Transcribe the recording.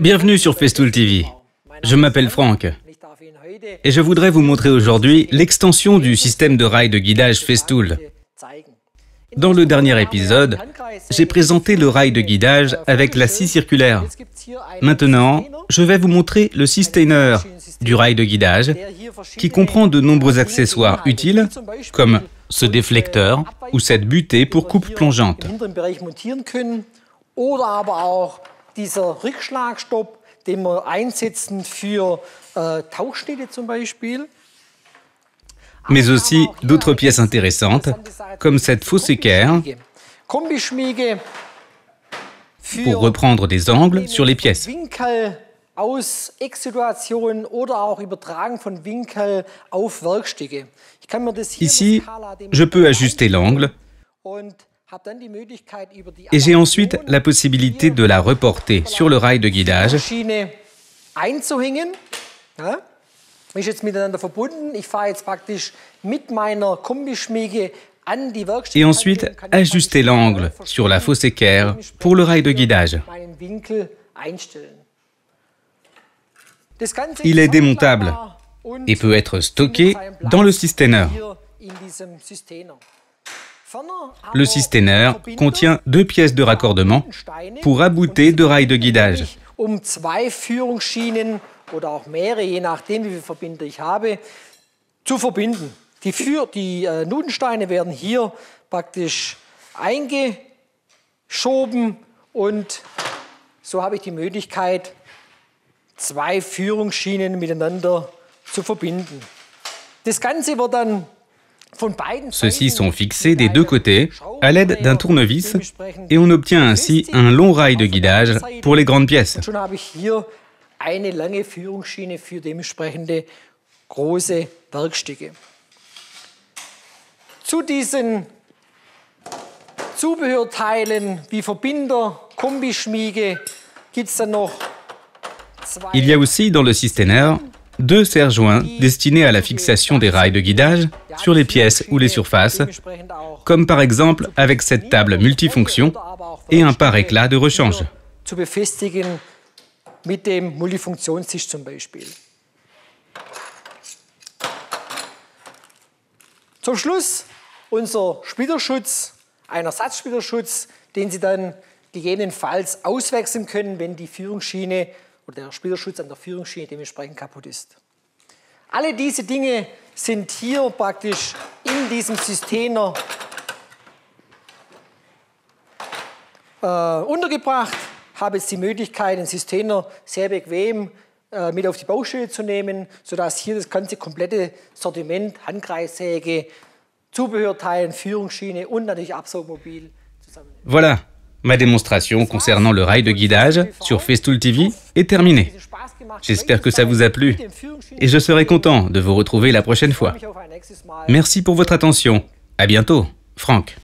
Bienvenue sur Festool TV. Je m'appelle Franck et je voudrais vous montrer aujourd'hui l'extension du système de rail de guidage Festool. Dans le dernier épisode, j'ai présenté le rail de guidage avec la scie circulaire. Maintenant, je vais vous montrer le sustainer du rail de guidage qui comprend de nombreux accessoires utiles comme ce déflecteur ou cette butée pour coupe plongeante. dieser Rückschlagstopp, den wir einsetzen für euh, Tauchschnitte zum Beispiel. Mais aussi d'autres pièces intéressantes, comme cette Fussikère, pour reprendre des angles sur les pièces. aus Ich kann mir das hier Ici, je peux ajuster l'angle Et j'ai ensuite la possibilité de la reporter sur le rail de guidage. Et ensuite, ajuster l'angle sur la fausse équerre pour le rail de guidage. Il est démontable et peut être stocké dans le cisterner. Le systener contient deux pièces de raccordement pour abouter deux rails de guidage. zu verbinden. Die, Für, die äh, Nudensteine werden hier praktisch eingeschoben und so habe ich die Möglichkeit, zwei Führungsschienen miteinander zu verbinden. Das Ganze wird dann Ceux-ci sont fixés des deux côtés à l'aide d'un tournevis et on obtient ainsi un long rail de guidage pour les grandes pièces. Il y a aussi dans le système deux serre-joints destinés à la fixation des rails de guidage sur les pièces ou les surfaces, comme par exemple avec cette table multifonction et un par éclat de rechange. Zum Schluss unser ein Ersatzsplitterschutz, den Sie dann gegebenenfalls auswechseln können, wenn die Führungsschiene oder der Spielerschutz an der Führungsschiene dementsprechend kaputt ist. Alle diese Dinge sind hier praktisch in diesem System noch, äh, untergebracht. Habe jetzt die Möglichkeit, den System sehr bequem äh, mit auf die Baustelle zu nehmen, sodass hier das ganze komplette Sortiment, Handkreissäge, Zubehörteilen, Führungsschiene und natürlich Absaugmobil zusammen. Voilà, Ma démonstration concernant le rail de guidage sur Festool TV est terminée. J'espère que ça vous a plu et je serai content de vous retrouver la prochaine fois. Merci pour votre attention. À bientôt, Franck.